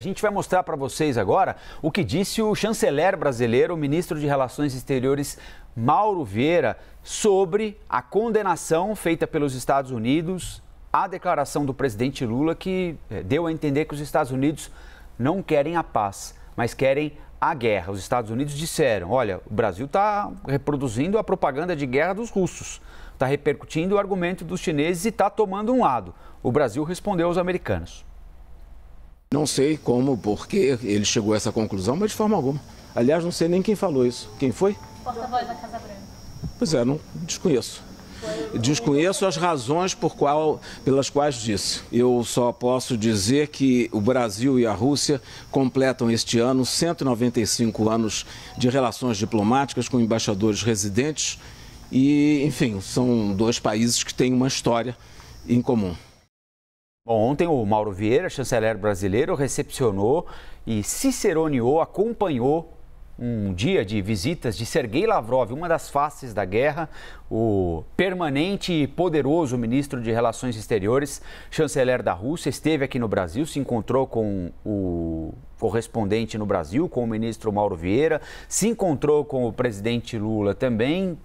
A gente vai mostrar para vocês agora o que disse o chanceler brasileiro, o ministro de Relações Exteriores Mauro Vieira, sobre a condenação feita pelos Estados Unidos à declaração do presidente Lula que é, deu a entender que os Estados Unidos não querem a paz, mas querem a guerra. Os Estados Unidos disseram: olha, o Brasil está reproduzindo a propaganda de guerra dos russos, está repercutindo o argumento dos chineses e está tomando um lado. O Brasil respondeu aos americanos. Não sei como, por que ele chegou a essa conclusão, mas de forma alguma. Aliás, não sei nem quem falou isso. Quem foi? Porta-voz da Casa Branca. Pois é, não desconheço. Desconheço as razões por qual, pelas quais disse. Eu só posso dizer que o Brasil e a Rússia completam este ano 195 anos de relações diplomáticas com embaixadores residentes e, enfim, são dois países que têm uma história em comum. Bom, ontem o Mauro Vieira, chanceler brasileiro, recepcionou e ciceroneou, acompanhou um dia de visitas de Sergei Lavrov, uma das faces da guerra, o permanente e poderoso ministro de Relações Exteriores, chanceler da Rússia, esteve aqui no Brasil, se encontrou com o correspondente no Brasil, com o ministro Mauro Vieira, se encontrou com o presidente Lula também,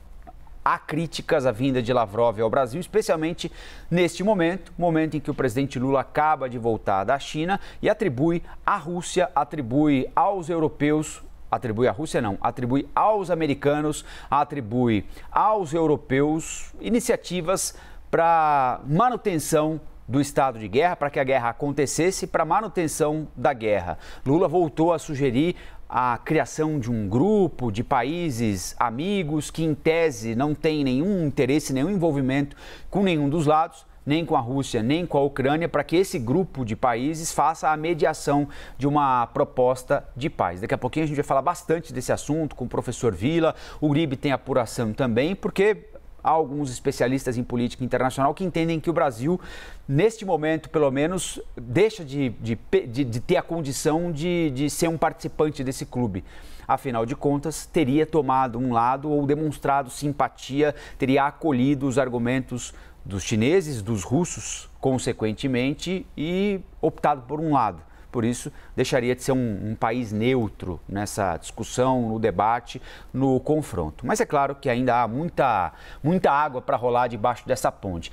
Há críticas à vinda de Lavrov ao Brasil, especialmente neste momento, momento em que o presidente Lula acaba de voltar da China e atribui à Rússia, atribui aos europeus atribui à Rússia não, atribui aos americanos, atribui aos europeus iniciativas para manutenção do estado de guerra, para que a guerra acontecesse, para manutenção da guerra. Lula voltou a sugerir a criação de um grupo de países amigos que, em tese, não tem nenhum interesse, nenhum envolvimento com nenhum dos lados, nem com a Rússia, nem com a Ucrânia, para que esse grupo de países faça a mediação de uma proposta de paz. Daqui a pouquinho a gente vai falar bastante desse assunto com o professor Vila. O Uribe tem apuração também, porque Há alguns especialistas em política internacional que entendem que o Brasil, neste momento, pelo menos, deixa de, de, de, de ter a condição de, de ser um participante desse clube afinal de contas, teria tomado um lado ou demonstrado simpatia, teria acolhido os argumentos dos chineses, dos russos, consequentemente, e optado por um lado. Por isso, deixaria de ser um, um país neutro nessa discussão, no debate, no confronto. Mas é claro que ainda há muita, muita água para rolar debaixo dessa ponte.